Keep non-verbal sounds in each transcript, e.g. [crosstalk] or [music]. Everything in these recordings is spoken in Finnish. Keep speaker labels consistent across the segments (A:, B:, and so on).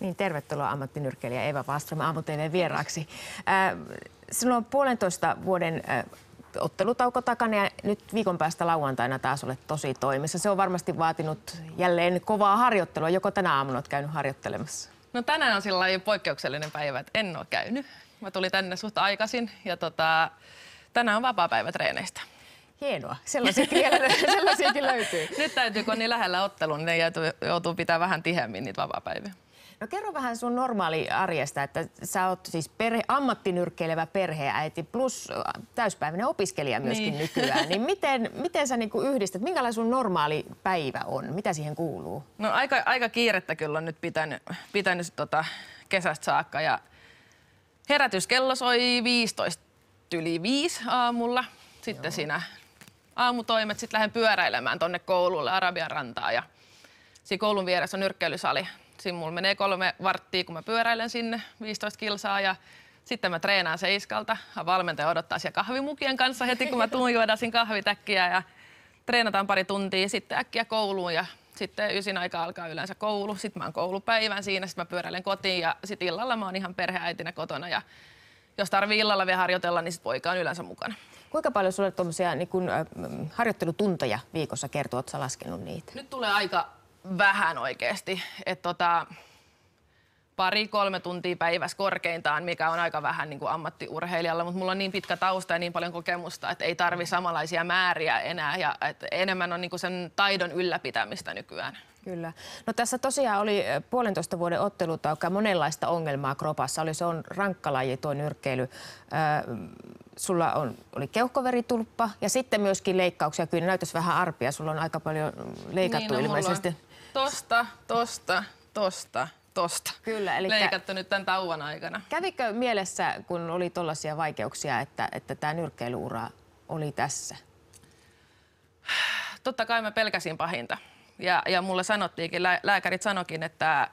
A: Niin, tervetuloa ammattinyrkkeilijä Eva Vastrom aamu vieraaksi. sinulla on puolentoista vuoden ottelutauko takana ja nyt viikon päästä lauantaina taas olet tosi toimissa. Se on varmasti vaatinut jälleen kovaa harjoittelua. Joko tänä aamuna olet käynyt harjoittelemassa?
B: No tänään on sillä poikkeuksellinen päivä, että en ole käynyt. Mä tulin tänne suht aikaisin ja tota, tänään on vapaa päivä treeneistä. Hienoa. [laughs] Sellaisiakin, löytyy. Nyt täytyy, kun on niin lähellä ottelun, niin joutuu pitää vähän tiheämmin niitä vapaa-päiviä.
A: No kerro vähän sun normaali arjesta, että sä oot siis perhe, ammattinyrkkeilevä perheäiti plus äh, täyspäiväinen opiskelija myöskin niin. nykyään. Niin [laughs] miten, miten sä niinku yhdistät, minkälainen sun normaali päivä on? Mitä siihen kuuluu?
B: No aika, aika kiirettä kyllä on nyt pitänyt, pitänyt tota kesästä saakka ja herätyskello soi 15 yli 5 aamulla. Sitten Joo. siinä aamutoimet, sitten lähden pyöräilemään tonne koululle Arabian rantaan ja siinä koulun vieressä on nyrkkeilysali Siinä mulla menee kolme varttia, kun mä pyöräilen sinne 15 kilsaa ja sitten mä treenaan seiskalta. Valmentaja odottaa siellä kahvimukien kanssa heti, kun mä [laughs] tuun juoda siinä kahvitäkkiä ja treenataan pari tuntia, sitten äkkiä kouluun ja sitten ysin aika alkaa yleensä koulu. Sitten mä oon koulupäivän siinä, sitten mä pyöräilen kotiin ja sitten illalla mä oon ihan perheäitinä kotona ja jos tarvii illalla vielä harjoitella, niin sit poika on yleensä mukana.
A: Kuinka paljon sulle tuommoisia niin kun, äh, harjoittelutunteja viikossa kertoo, oletko laskenut niitä?
B: Nyt tulee aika vähän oikeasti. Et tota, pari-kolme tuntia päivässä korkeintaan, mikä on aika vähän niin kuin ammattiurheilijalla, mutta mulla on niin pitkä tausta ja niin paljon kokemusta, että ei tarvi samanlaisia määriä enää ja että enemmän on niin kuin sen taidon ylläpitämistä nykyään.
A: Kyllä. No tässä tosiaan oli puolentoista vuoden ottelutaukka monenlaista ongelmaa kropassa. Oli se on rankka laji tuo nyrkkeily. sulla on, oli keuhkoveritulppa ja sitten myöskin leikkauksia. Kyllä näytös vähän arpia. Sulla on aika paljon leikattu niin, no, ilmeisesti. Mulla
B: tosta, tosta, tosta, tosta. Kyllä, eli leikattu nyt tämän tauon aikana. Kävikö mielessä, kun oli tuollaisia vaikeuksia,
A: että, että tämä nyrkkeiluura oli tässä?
B: Totta kai mä pelkäsin pahinta. Ja, ja mulle sanottiinkin, lää, lääkärit sanokin, että,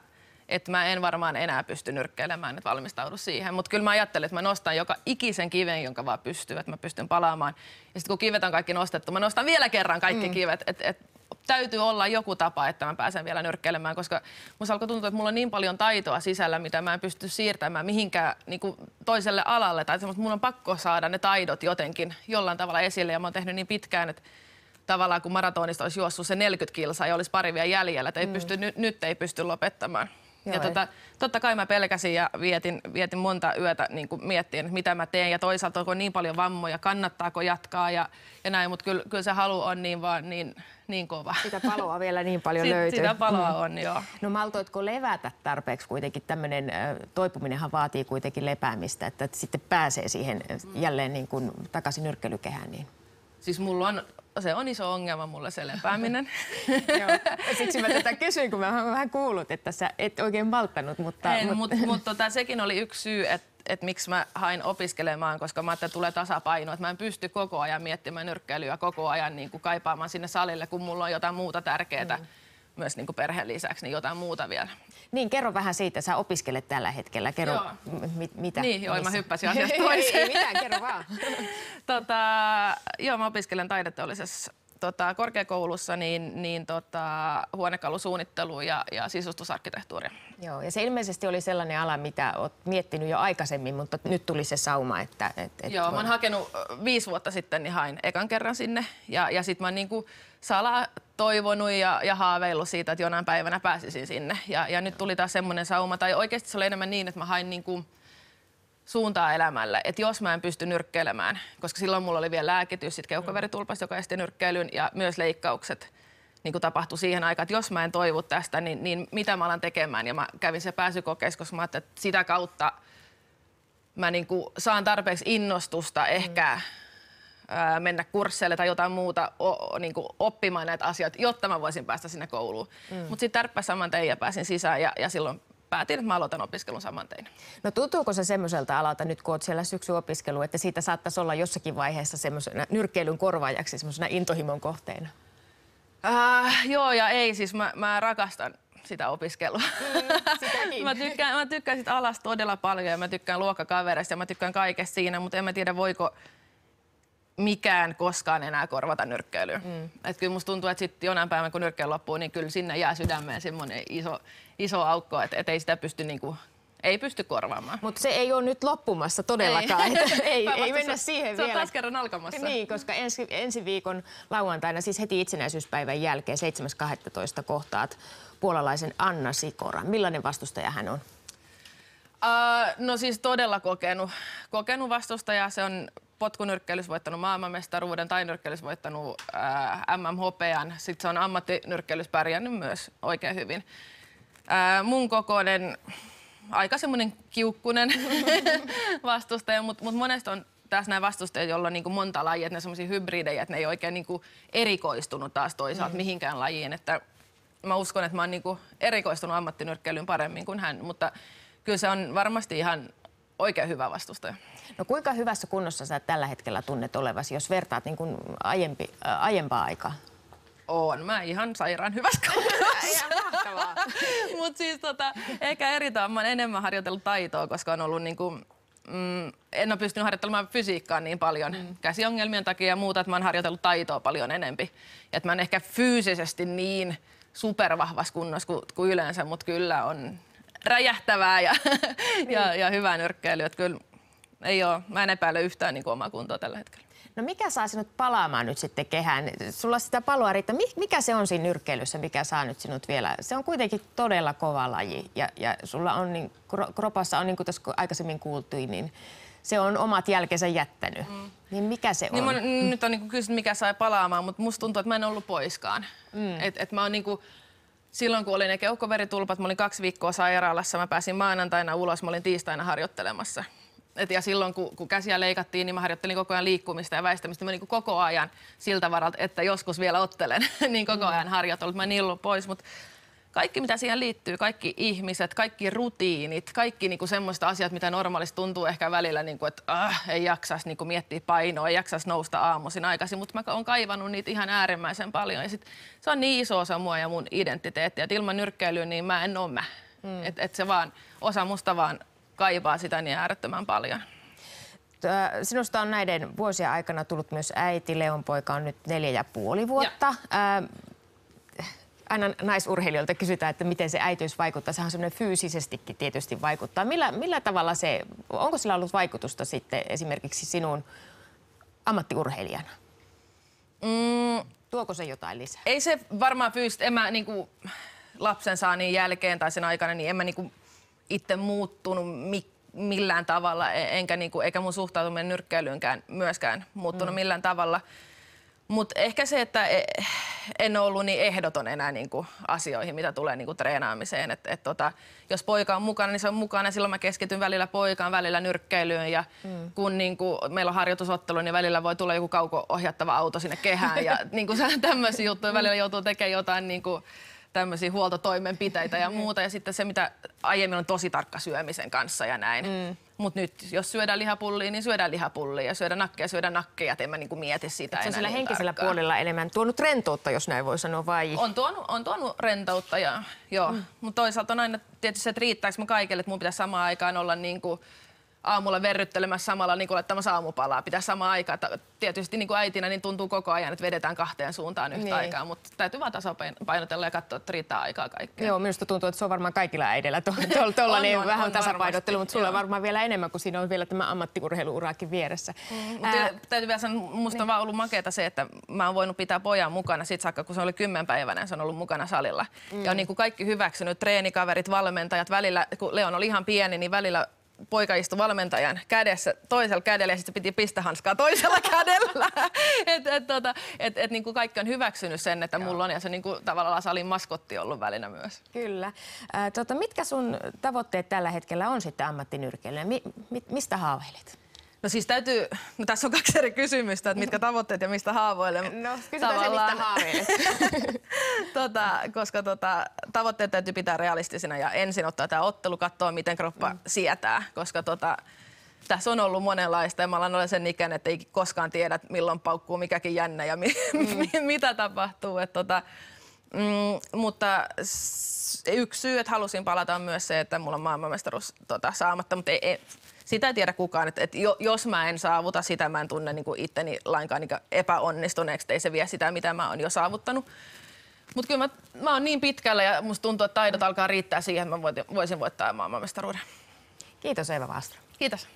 B: että mä en varmaan enää pysty nyrkkeilemään, että valmistaudu siihen. Mutta kyllä mä ajattelin, että mä nostan joka ikisen kiven, jonka vaan pystyy, että mä pystyn palaamaan. Ja sitten kun kivet on kaikki nostettu, mä nostan vielä kerran kaikki mm. kivet. Et, et, täytyy olla joku tapa, että mä pääsen vielä nyrkkeilemään, koska musta alkoi tuntua, että mulla on niin paljon taitoa sisällä, mitä mä en pysty siirtämään mihinkään niin kuin toiselle alalle. Tai että mun on pakko saada ne taidot jotenkin jollain tavalla esille ja mä oon tehnyt niin pitkään, että tavallaan kun maratonista olisi juossut se 40 kilsaa ja olisi pari vielä jäljellä, että ei mm. pysty, nyt, nyt ei pysty lopettamaan. Joo, ja tota, totta kai mä pelkäsin ja vietin, vietin monta yötä niin miettien, mitä mä teen ja toisaalta onko niin paljon vammoja, kannattaako jatkaa ja, ja näin, mutta kyllä, kyllä se halu on niin vaan niin, niin kova. Sitä paloa
A: vielä niin paljon Sit, löytyy. Sitä paloa on, mm. joo.
B: No maltoitko levätä tarpeeksi
A: kuitenkin? Tämmöinen toipuminenhan vaatii kuitenkin lepäämistä, että sitten pääsee siihen jälleen niin kuin takaisin nyrkkelykehään. Niin.
B: Siis mulla on se on iso ongelma mulle se lepääminen. [laughs]
A: Joo. Siksi mä tätä
B: kysyin, kun mä, oon vähän kuullut, että sä et oikein
A: valttanut. Mutta, en, mutta mut, mut,
B: tota, sekin oli yksi syy, että että miksi mä hain opiskelemaan, koska mä että tulee tasapaino, että mä en pysty koko ajan miettimään nyrkkeilyä, koko ajan niin kuin kaipaamaan sinne salille, kun mulla on jotain muuta tärkeää. Mm myös niin kuin perheen lisäksi niin jotain muuta vielä. Niin, kerro
A: vähän siitä. Sä opiskelet tällä hetkellä. Kerro, joo. M- mitä? Niin, joo, mä hyppäsin [laughs] asiasta toiseen. ei, ei mitään,
B: kerro vaan. [laughs] tota, joo, mä opiskelen taideteollisessa tota, korkeakoulussa niin, niin tota, huonekalusuunnittelu ja, ja sisustusarkkitehtuuria. Joo, ja
A: se ilmeisesti oli sellainen ala, mitä olet miettinyt jo aikaisemmin, mutta nyt tuli se sauma, että... Et, et Joo, voi... mä oon
B: hakenut viisi vuotta sitten, niin hain ekan kerran sinne ja, ja sitten mä oon niin kuin, salaa toivonut ja, ja haaveillut siitä, että jonain päivänä pääsisin sinne. Ja, ja nyt tuli taas semmoinen sauma, tai oikeasti se oli enemmän niin, että mä hain niin kuin suuntaa elämälle, että jos mä en pysty nyrkkeilemään, koska silloin mulla oli vielä lääkitys, sitten keuhkoveritulpas, joka esti nyrkkeilyn ja myös leikkaukset niin kuin tapahtui siihen aikaan, että jos mä en toivu tästä, niin, niin mitä mä alan tekemään? Ja mä kävin se pääsykokeessa, koska mä ajattelin, että sitä kautta mä niin kuin saan tarpeeksi innostusta ehkä mm mennä kursseille tai jotain muuta o, niin kuin oppimaan näitä asioita, jotta mä voisin päästä sinne kouluun. Mm. Mutta sitten tärppä saman tein ja pääsin sisään ja, ja silloin päätin, että mä aloitan opiskelun saman tein.
A: No tuntuuko se semmoiselta alalta nyt, kun oot siellä syksyopiskelu, että siitä saattaisi olla jossakin vaiheessa semmoisena nyrkkeilyn korvaajaksi, semmoisena intohimon kohteena?
B: Äh, joo ja ei, siis mä, mä rakastan sitä opiskelua. Mm, [laughs] mä, tykkään, mä tykkään sit alasta todella paljon ja mä tykkään luokkakavereista ja mä tykkään kaikesta siinä, mutta en mä tiedä voiko mikään koskaan enää korvata nyrkkeilyä. Mm. Et kyllä musta tuntuu, että sitten jonain päivänä kun nyrkkeily loppuu, niin kyllä sinne jää sydämeen semmoinen iso, iso aukko, että et ei sitä pysty niinku ei pysty korvaamaan.
A: Mutta se ei ole nyt loppumassa todellakaan. Ei, että, ei, ei mennä se, siihen se vielä. Se on taas kerran alkamassa. Niin, koska ensi, ensi viikon lauantaina, siis heti itsenäisyyspäivän jälkeen 7.12. kohtaat puolalaisen Anna Sikora. Millainen vastustaja hän on?
B: Uh, no siis todella kokenut, kokenut vastustaja. Se on potkunyrkkeilys voittanut maailmanmestaruuden tai nyrkkeilys voittanut äh, mm Sitten se on ammattinyrkkeilys pärjännyt myös oikein hyvin. Äh, mun kokoinen, aika semmoinen kiukkunen [laughs] vastustaja, mutta mut monesti on tässä nämä vastustajat, joilla on niin monta lajia, että ne on hybridejä, että ne ei oikein niin erikoistunut taas toisaalta mm. mihinkään lajiin. Että mä uskon, että mä oon niin erikoistunut ammattinyrkkeilyyn paremmin kuin hän, mutta kyllä se on varmasti ihan oikein hyvä vastustaja.
A: No kuinka hyvässä kunnossa sä tällä hetkellä tunnet olevasi, jos vertaat niin kuin aiempi, ä, äh, aiempaa aikaa?
B: Oon mä ihan sairaan hyvässä [laughs] kunnossa. [laughs] Mutta siis tota, ehkä eri tavalla mä oon enemmän harjoitellut taitoa, koska on ollut niin kuin, mm, en ole pystynyt harjoittelemaan fysiikkaa niin paljon mm. käsiongelmien takia ja muuta, että mä oon harjoitellut taitoa paljon enempi. Et mä en ehkä fyysisesti niin supervahvas kunnossa kuin, kuin yleensä, mutta kyllä on räjähtävää ja, [laughs] niin. ja, ja hyvää nyrkkeilyä. Kyllä ei ole, mä en epäile yhtään niin omaa kuntoa tällä hetkellä.
A: No mikä saa sinut palaamaan nyt sitten kehään? Sulla sitä paloa riittää. Mikä se on siinä nyrkkeilyssä, mikä saa nyt sinut vielä? Se on kuitenkin todella kova laji ja, ja sulla on niin, kropassa on niin kuin tässä aikaisemmin kuultiin, niin se on omat jälkensä jättänyt. Mm. Niin mikä se niin on? Niin mä,
B: nyt on niin kysynyt, mikä sai palaamaan, mutta musta tuntuu, että mä en ollut poiskaan. Mm. Et, et mä oon niin kuin, silloin, kun oli ne keuhkoveritulpat, mä olin kaksi viikkoa sairaalassa, mä pääsin maanantaina ulos, mä olin tiistaina harjoittelemassa. Et, ja silloin, kun, kun käsiä leikattiin, niin mä harjoittelin koko ajan liikkumista ja väistämistä. Mä niin koko ajan siltä varalta, että joskus vielä ottelen, [laughs] niin koko ajan harjoitellut. Mä nillu pois, mutta kaikki, mitä siihen liittyy, kaikki ihmiset, kaikki rutiinit, kaikki niin semmoista asiat, mitä normaalisti tuntuu ehkä välillä, kuin, niinku, että äh, ei jaksas niin miettiä painoa, ei jaksas nousta aamuisin aikaisin, mutta mä oon kaivannut niitä ihan äärimmäisen paljon ja sit se on niin iso osa mua ja mun identiteettiä, että ilman nyrkkeilyä niin mä en ole mä. Mm. Et, et se vaan, osa musta vaan kaipaa sitä niin äärettömän paljon.
A: Sinusta on näiden vuosien aikana tullut myös äiti. Leon poika on nyt neljä ja puoli vuotta. Ja. Aina naisurheilijoilta kysytään, että miten se äitiys vaikuttaa. Sehän semmoinen fyysisestikin tietysti vaikuttaa. Millä, millä tavalla se, onko sillä ollut vaikutusta sitten esimerkiksi sinun ammattiurheilijana?
B: Mm, Tuoko se jotain lisää? Ei se varmaan fyysisesti. En mä niinku, lapsen niin jälkeen tai sen aikana, niin en mä niinku itse muuttunut mi- millään tavalla, e-, enkä niinku, eikä mun suhtautuminen nyrkkeilyynkään myöskään muuttunut mm. millään tavalla. Mutta ehkä se, että e-, en ole ollut niin ehdoton enää niinku asioihin, mitä tulee niinku treenaamiseen. Et, et tota, jos poika on mukana, niin se on mukana. Silloin mä keskityn välillä poikaan, välillä nyrkkeilyyn. Ja mm. kun niinku, meillä on harjoitusottelu, niin välillä voi tulla joku kauko-ohjattava auto sinne kehään. [laughs] ja niinku, tämmöisiä juttuja välillä joutuu tekemään jotain... Niinku, tämmöisiä huoltotoimenpiteitä ja [laughs] niin. muuta. Ja sitten se, mitä aiemmin on tosi tarkka syömisen kanssa ja näin. Mm. Mutta nyt, jos syödään lihapullia, niin syödään lihapullia. Ja syödään nakkeja, syödään nakkeja. Et en mä niinku mieti sitä Et Se on sillä niin henkisellä tarkkaan. puolella
A: enemmän tuonut rentoutta, jos näin voi sanoa, vai? On
B: tuonut, on tuonut rentoutta, ja, joo. Mm. Mutta toisaalta on aina tietysti se, että riittääkö mä kaikille, että mun pitäisi samaan aikaan olla niinku aamulla verryttelemässä samalla niin kuin laittamassa aamupalaa. Pitää samaa aikaa. Tietysti niin kuin äitinä niin tuntuu koko ajan, että vedetään kahteen suuntaan yhtä niin. aikaa, mutta täytyy vaan tasapainotella ja katsoa, että riittää aikaa kaikkeen. Joo,
A: minusta tuntuu, että se on varmaan kaikilla äidillä [laughs] tuollainen to, vähän tasapainottelu, mutta sulla on
B: varmaan vielä enemmän, kun siinä on vielä tämä ammattiurheiluuraakin vieressä. Mm, Ää... Mutta täytyy vielä sanoa, musta niin. on vaan ollut makeata se, että mä oon voinut pitää pojan mukana sit saakka, kun se oli kymmenpäiväinen, se on ollut mukana salilla. Mm. Ja on niin kuin kaikki hyväksynyt, treenikaverit, valmentajat, välillä, kun Leon oli ihan pieni, niin välillä poika istui valmentajan kädessä toisella kädellä ja sitten piti pistehanskaa toisella [laughs] kädellä. et, et, tota, et, et, niin kuin kaikki on hyväksynyt sen, että Joo. mulla on ja se niin kuin, tavallaan salin maskotti ollut välinä myös.
A: Kyllä. tota, mitkä sun tavoitteet tällä hetkellä on sitten ammattinyrkeillä? Mi- mi- mistä haaveilet? No siis täytyy,
B: no tässä on kaksi eri kysymystä, että mitkä tavoitteet ja mistä haavoille No kysytään Tavallaan... se, mistä haaveilet. [laughs] tota, koska tota, tavoitteet täytyy pitää realistisina ja ensin ottaa tämä ottelu, katsoa miten kroppa mm. sietää, koska tota, tässä on ollut monenlaista ja mä olen sen ikään, että ei koskaan tiedä, milloin paukkuu mikäkin jännä ja mi- mm. [laughs] mitä tapahtuu. Että tota, Mm, mutta yksi syy, että halusin palata on myös se, että mulla on maailmanmestaruus tota, saamatta, mutta ei, ei, sitä ei tiedä kukaan, että, että jos mä en saavuta sitä, mä en tunne niin kuin itteni lainkaan niin kuin epäonnistuneeksi, ei se vie sitä, mitä mä oon jo saavuttanut. Mutta kyllä mä, mä oon niin pitkällä ja musta tuntuu, että taidot alkaa riittää siihen, että mä voisin voittaa maailmanmestaruuden.
A: Kiitos Eeva Vaastra.
B: Kiitos.